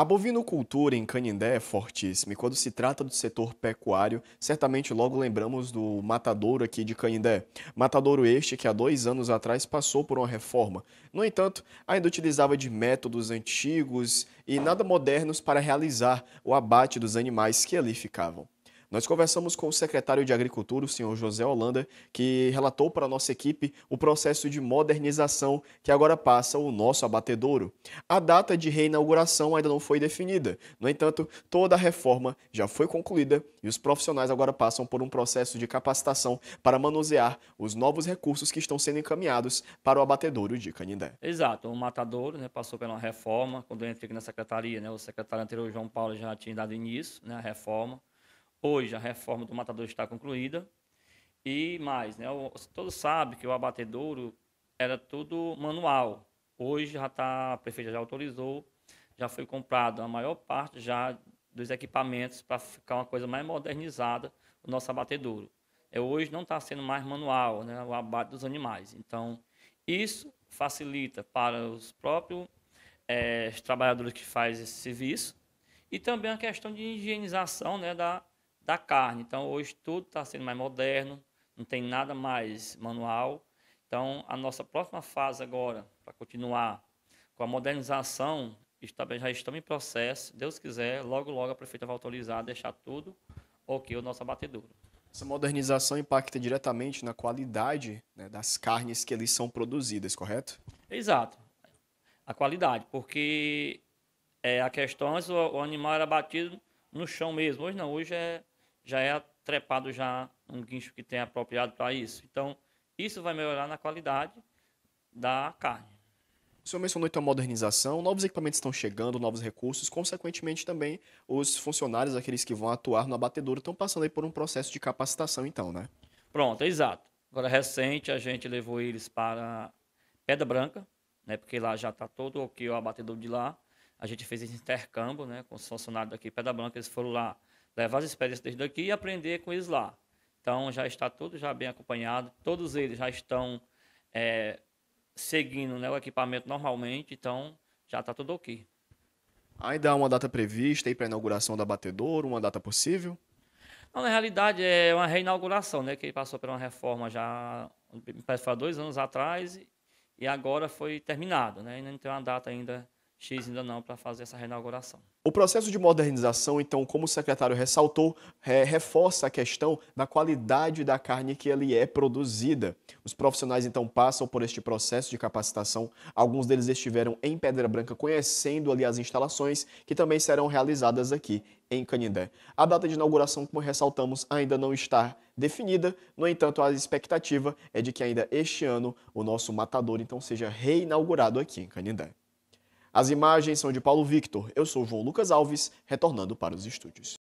A bovinocultura em Canindé é fortíssima e quando se trata do setor pecuário, certamente logo lembramos do matadouro aqui de Canindé. Matadouro este que há dois anos atrás passou por uma reforma. No entanto, ainda utilizava de métodos antigos e nada modernos para realizar o abate dos animais que ali ficavam. Nós conversamos com o secretário de Agricultura, o senhor José Holanda, que relatou para a nossa equipe o processo de modernização que agora passa o nosso abatedouro. A data de reinauguração ainda não foi definida. No entanto, toda a reforma já foi concluída e os profissionais agora passam por um processo de capacitação para manusear os novos recursos que estão sendo encaminhados para o abatedouro de Canindé. Exato, o matadouro né, passou pela reforma, quando eu entrei aqui na secretaria, né, o secretário anterior, João Paulo, já tinha dado início né, à reforma. Hoje a reforma do matador está concluída. E mais, né? todos sabem que o abatedouro era tudo manual. Hoje já tá, a prefeita já autorizou, já foi comprado a maior parte já dos equipamentos para ficar uma coisa mais modernizada o nosso abatedouro. É, hoje não está sendo mais manual, né? O abate dos animais. Então, isso facilita para os próprios é, trabalhadores que fazem esse serviço e também a questão de higienização né, da, da carne. Então, hoje tudo está sendo mais moderno, não tem nada mais manual. Então, a nossa próxima fase agora, para continuar com a modernização, está, já estamos em processo. Deus quiser, logo, logo a prefeita vai autorizar, deixar tudo ok, o nosso abatedouro. Essa modernização impacta diretamente na qualidade né, das carnes que eles são produzidas, correto? Exato. A qualidade, porque é, a questão é o, o animal era batido no chão mesmo. Hoje não, hoje é já é trepado já um guincho que tem apropriado para isso. Então, isso vai melhorar na qualidade da carne. O senhor mencionou então a modernização, novos equipamentos estão chegando, novos recursos, consequentemente também os funcionários, aqueles que vão atuar no abatedouro, estão passando aí por um processo de capacitação então, né? Pronto, exato. Agora, recente, a gente levou eles para Pedra Branca, né, porque lá já está todo o que o abatedouro de lá. A gente fez esse intercâmbio né, com os funcionários daqui Pedra Branca, eles foram lá levar as experiências desde aqui e aprender com eles lá. Então já está tudo já bem acompanhado, todos eles já estão é, seguindo né, o equipamento normalmente, então já está tudo ok. Ainda há uma data prevista para a inauguração da batedora, uma data possível? Não, na realidade é uma reinauguração, né, que passou por uma reforma já parece, dois anos atrás e agora foi terminado, né, ainda não tem uma data ainda X ainda não para fazer essa reinauguração. O processo de modernização, então, como o secretário ressaltou, é, reforça a questão da qualidade da carne que ali é produzida. Os profissionais, então, passam por este processo de capacitação. Alguns deles estiveram em Pedra Branca conhecendo ali as instalações que também serão realizadas aqui em Canindé. A data de inauguração, como ressaltamos, ainda não está definida, no entanto, a expectativa é de que ainda este ano o nosso matador, então, seja reinaugurado aqui em Canindé. As imagens são de Paulo Victor. Eu sou João Lucas Alves, retornando para os estúdios.